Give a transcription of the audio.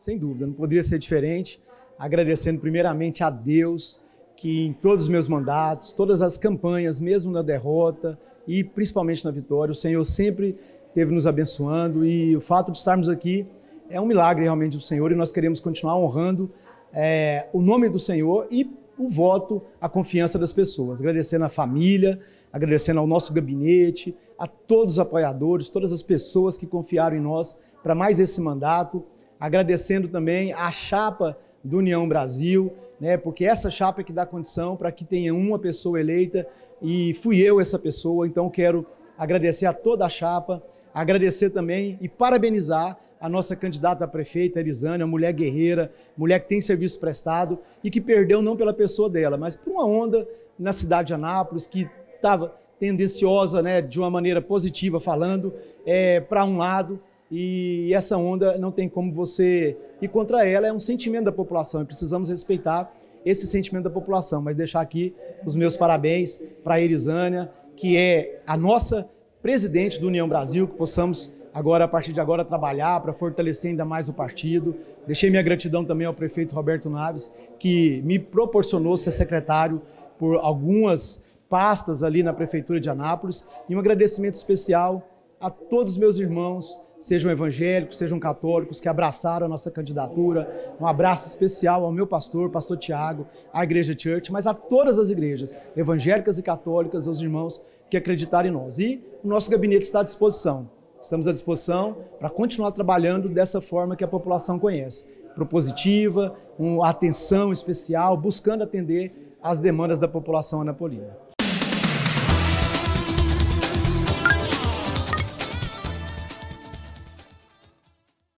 sem dúvida, não poderia ser diferente. Agradecendo primeiramente a Deus que em todos os meus mandatos, todas as campanhas, mesmo na derrota e principalmente na vitória, o Senhor sempre teve nos abençoando e o fato de estarmos aqui é um milagre realmente do Senhor e nós queremos continuar honrando é, o nome do Senhor e o voto, a confiança das pessoas. Agradecendo à família, agradecendo ao nosso gabinete, a todos os apoiadores, todas as pessoas que confiaram em nós para mais esse mandato agradecendo também a chapa do União Brasil, né? Porque essa chapa é que dá condição para que tenha uma pessoa eleita e fui eu essa pessoa, então quero agradecer a toda a chapa, agradecer também e parabenizar a nossa candidata a prefeita, Elisânia, mulher guerreira, mulher que tem serviço prestado e que perdeu não pela pessoa dela, mas por uma onda na cidade de Anápolis que estava tendenciosa, né, de uma maneira positiva falando, é, para um lado, e essa onda não tem como você ir contra ela, é um sentimento da população e precisamos respeitar esse sentimento da população. Mas deixar aqui os meus parabéns para a Erizânia, que é a nossa presidente do União Brasil, que possamos agora, a partir de agora, trabalhar para fortalecer ainda mais o partido. Deixei minha gratidão também ao prefeito Roberto Naves, que me proporcionou ser secretário por algumas pastas ali na Prefeitura de Anápolis, e um agradecimento especial a todos meus irmãos, sejam evangélicos, sejam católicos, que abraçaram a nossa candidatura. Um abraço especial ao meu pastor, pastor Tiago, à Igreja Church, mas a todas as igrejas, evangélicas e católicas, aos irmãos que acreditaram em nós. E o nosso gabinete está à disposição. Estamos à disposição para continuar trabalhando dessa forma que a população conhece, propositiva, uma atenção especial, buscando atender às demandas da população anapolina.